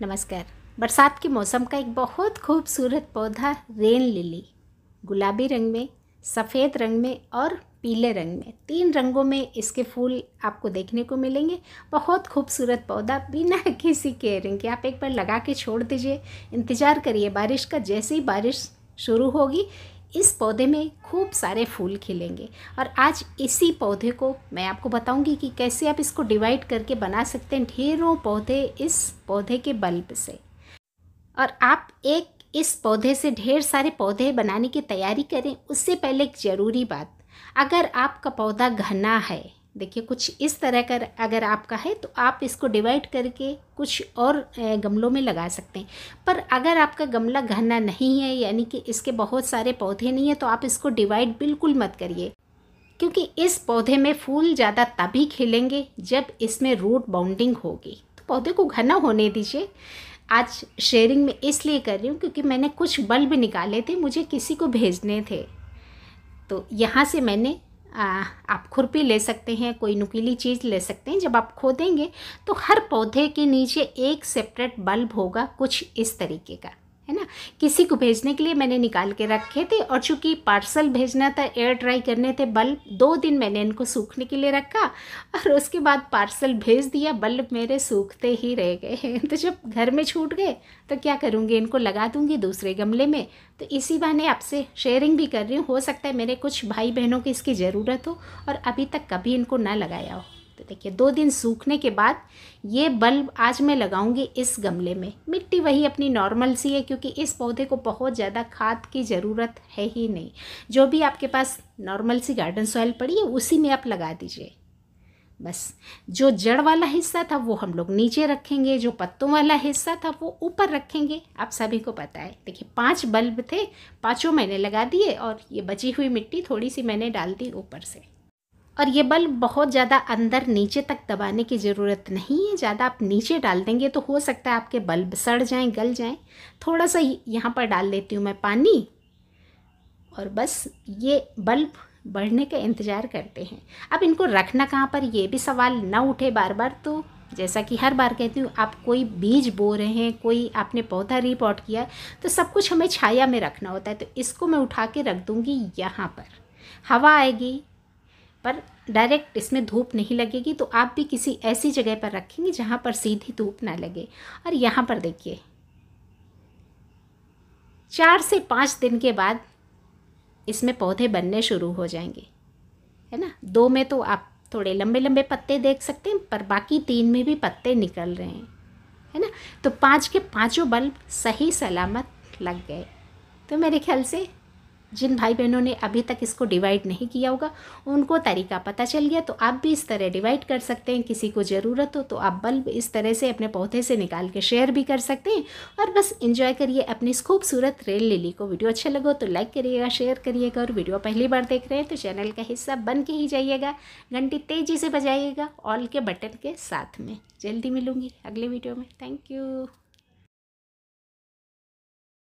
नमस्कार बरसात के मौसम का एक बहुत खूबसूरत पौधा रेन लिली गुलाबी रंग में सफ़ेद रंग में और पीले रंग में तीन रंगों में इसके फूल आपको देखने को मिलेंगे बहुत खूबसूरत पौधा बिना किसी केयरिंग के आप एक बार लगा के छोड़ दीजिए इंतज़ार करिए बारिश का जैसे ही बारिश शुरू होगी इस पौधे में खूब सारे फूल खिलेंगे और आज इसी पौधे को मैं आपको बताऊंगी कि कैसे आप इसको डिवाइड करके बना सकते हैं ढेरों पौधे इस पौधे के बल्ब से और आप एक इस पौधे से ढेर सारे पौधे बनाने की तैयारी करें उससे पहले एक ज़रूरी बात अगर आपका पौधा घना है देखिए कुछ इस तरह का अगर आपका है तो आप इसको डिवाइड करके कुछ और गमलों में लगा सकते हैं पर अगर आपका गमला घना नहीं है यानी कि इसके बहुत सारे पौधे नहीं हैं तो आप इसको डिवाइड बिल्कुल मत करिए क्योंकि इस पौधे में फूल ज़्यादा तभी खिलेंगे जब इसमें रूट बाउंडिंग होगी तो पौधे को घना होने दीजिए आज शेयरिंग में इसलिए कर रही हूँ क्योंकि मैंने कुछ बल्ब निकाले थे मुझे किसी को भेजने थे तो यहाँ से मैंने आ, आप खुरपी ले सकते हैं कोई नुकीली चीज़ ले सकते हैं जब आप खोदेंगे तो हर पौधे के नीचे एक सेपरेट बल्ब होगा कुछ इस तरीके का है ना किसी को भेजने के लिए मैंने निकाल के रखे थे और चूंकि पार्सल भेजना था एयर ड्राई करने थे बल्ब दो दिन मैंने इनको सूखने के लिए रखा और उसके बाद पार्सल भेज दिया बल्ब मेरे सूखते ही रह गए हैं तो जब घर में छूट गए तो क्या करूँगी इनको लगा दूँगी दूसरे गमले में तो इसी बहाने आपसे शेयरिंग भी कर रही हूँ हो सकता है मेरे कुछ भाई बहनों की इसकी ज़रूरत हो और अभी तक कभी इनको ना लगाया हो देखिए दो दिन सूखने के बाद ये बल्ब आज मैं लगाऊंगी इस गमले में मिट्टी वही अपनी नॉर्मल सी है क्योंकि इस पौधे को बहुत ज़्यादा खाद की ज़रूरत है ही नहीं जो भी आपके पास नॉर्मल सी गार्डन सॉइल पड़ी है उसी में आप लगा दीजिए बस जो जड़ वाला हिस्सा था वो हम लोग नीचे रखेंगे जो पत्तों वाला हिस्सा था वो ऊपर रखेंगे आप सभी को पता है देखिए पांच बल्ब थे पांचों मैंने लगा दिए और ये बची हुई मिट्टी थोड़ी सी मैंने डाल दी ऊपर से और ये बल बहुत ज़्यादा अंदर नीचे तक दबाने की ज़रूरत नहीं है ज़्यादा आप नीचे डाल देंगे तो हो सकता है आपके बल्ब सड़ जाएं गल जाएं थोड़ा सा यहाँ पर डाल लेती हूँ मैं पानी और बस ये बल्ब बढ़ने का इंतज़ार करते हैं अब इनको रखना कहाँ पर ये भी सवाल ना उठे बार बार तो जैसा कि हर बार कहती हूँ आप कोई बीज बो रहे हैं कोई आपने पौधा रिपोर्ट किया है तो सब कुछ हमें छाया में रखना होता है तो इसको मैं उठा के रख दूँगी यहाँ पर हवा आएगी पर डायरेक्ट इसमें धूप नहीं लगेगी तो आप भी किसी ऐसी जगह पर रखेंगे जहाँ पर सीधी धूप ना लगे और यहाँ पर देखिए चार से पाँच दिन के बाद इसमें पौधे बनने शुरू हो जाएंगे है ना दो में तो आप थोड़े लंबे लंबे पत्ते देख सकते हैं पर बाकी तीन में भी पत्ते निकल रहे हैं है ना तो पाँच के पाँचों बल्ब सही सलामत लग गए तो मेरे ख्याल से जिन भाई बहनों ने अभी तक इसको डिवाइड नहीं किया होगा उनको तरीका पता चल गया तो आप भी इस तरह डिवाइड कर सकते हैं किसी को ज़रूरत हो तो आप बल्ब इस तरह से अपने पौधे से निकाल के शेयर भी कर सकते हैं और बस इंजॉय करिए अपनी इस खूबसूरत रेल लिली को वीडियो अच्छा लगो तो लाइक करिएगा शेयर करिएगा और वीडियो पहली बार देख रहे हैं तो चैनल का हिस्सा बन के ही जाइएगा घंटी तेज़ी से बजाइएगा ऑल के बटन के साथ में जल्दी मिलूँगी अगले वीडियो में थैंक यू